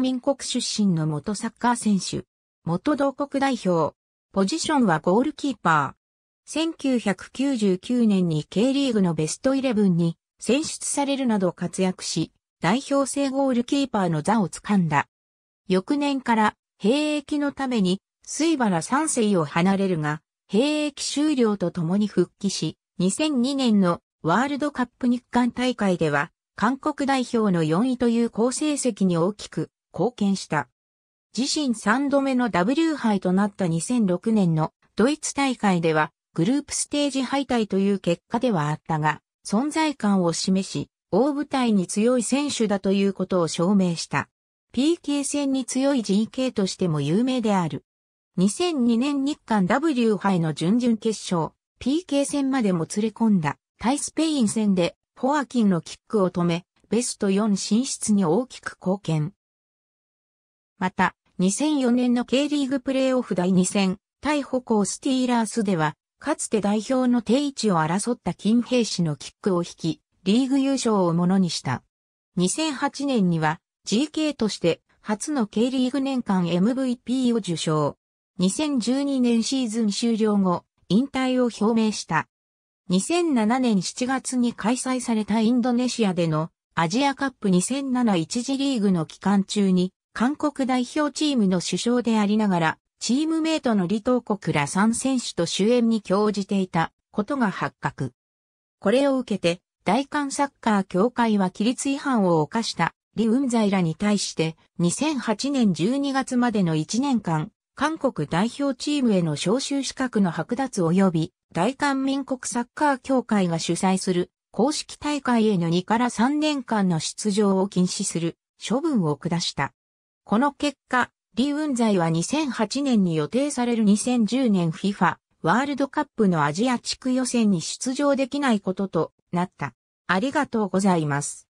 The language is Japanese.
民国出身の元サッカー選手。元同国代表。ポジションはゴールキーパー。1999年に K リーグのベストイレブンに選出されるなど活躍し、代表制ゴールキーパーの座を掴んだ。翌年から兵役のために水原三世を離れるが、兵役終了とともに復帰し、2002年のワールドカップ日韓大会では、韓国代表の4位という好成績に大きく貢献した。自身3度目の W 杯となった2006年のドイツ大会ではグループステージ敗退という結果ではあったが、存在感を示し、大舞台に強い選手だということを証明した。PK 戦に強い GK としても有名である。2002年日韓 W 杯の準々決勝、PK 戦までも連れ込んだ、対スペイン戦で、フォアキンのキックを止め、ベスト4進出に大きく貢献。また、2004年の K リーグプレーオフ第2戦、対歩行スティーラースでは、かつて代表の定位置を争った金兵士のキックを引き、リーグ優勝をものにした。2008年には GK として初の K リーグ年間 MVP を受賞。2012年シーズン終了後、引退を表明した。2007年7月に開催されたインドネシアでのアジアカップ2007一次リーグの期間中に韓国代表チームの首相でありながら、チームメイトの李東国ら3選手と主演に興じていたことが発覚。これを受けて、大韓サッカー協会は規律違反を犯した李雲在らに対して2008年12月までの1年間、韓国代表チームへの招集資格の剥奪及び大韓民国サッカー協会が主催する公式大会への2から3年間の出場を禁止する処分を下した。この結果、李雲在は2008年に予定される2010年 FIFA ワールドカップのアジア地区予選に出場できないこととなった。ありがとうございます。